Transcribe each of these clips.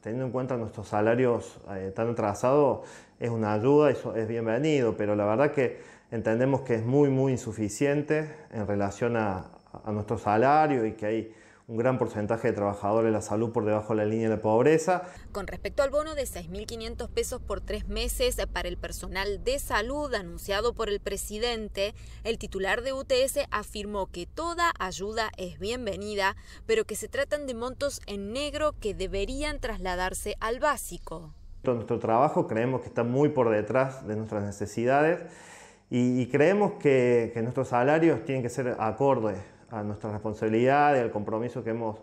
teniendo en cuenta nuestros salarios eh, tan atrasados, es una ayuda, eso es bienvenido, pero la verdad que entendemos que es muy, muy insuficiente en relación a, a nuestro salario y que hay un gran porcentaje de trabajadores de la salud por debajo de la línea de pobreza. Con respecto al bono de 6.500 pesos por tres meses para el personal de salud anunciado por el presidente, el titular de UTS afirmó que toda ayuda es bienvenida, pero que se tratan de montos en negro que deberían trasladarse al básico. Nuestro trabajo creemos que está muy por detrás de nuestras necesidades y, creemos que, que nuestros salarios tienen que ser acordes a nuestra responsabilidad y al compromiso que hemos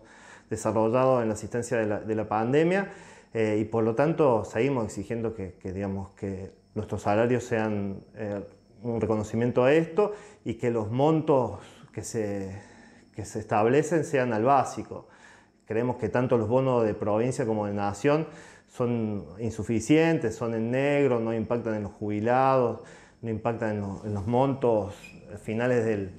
desarrollado en la asistencia de la, pandemia eh, y por lo tanto seguimos exigiendo que, digamos, que nuestros salarios sean eh, un reconocimiento a esto y que los montos que se, se establecen sean al básico. Creemos que tanto los bonos de provincia como de nación son insuficientes, son en negro, no impactan en los jubilados, no impactan en los montos finales del,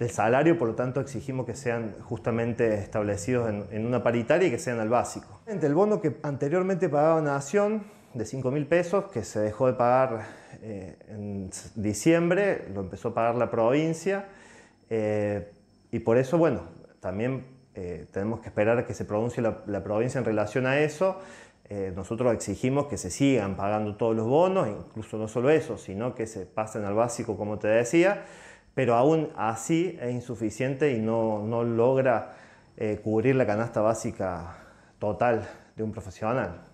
el salario, por lo tanto exigimos que sean justamente establecidos en, una paritaria y que sean al básico. El bono que anteriormente pagaba Nación de 5 mil pesos, que se dejó de pagar eh, en diciembre, lo empezó a pagar la provincia eh, y por eso, bueno, también eh, tenemos que esperar a que se pronuncie la, provincia en relación a eso. nosotros exigimos que se sigan pagando todos los bonos, incluso no solo eso, sino que se pasen al básico, como te decía, pero aún así es insuficiente y no, logra eh, cubrir la canasta básica total de un profesional.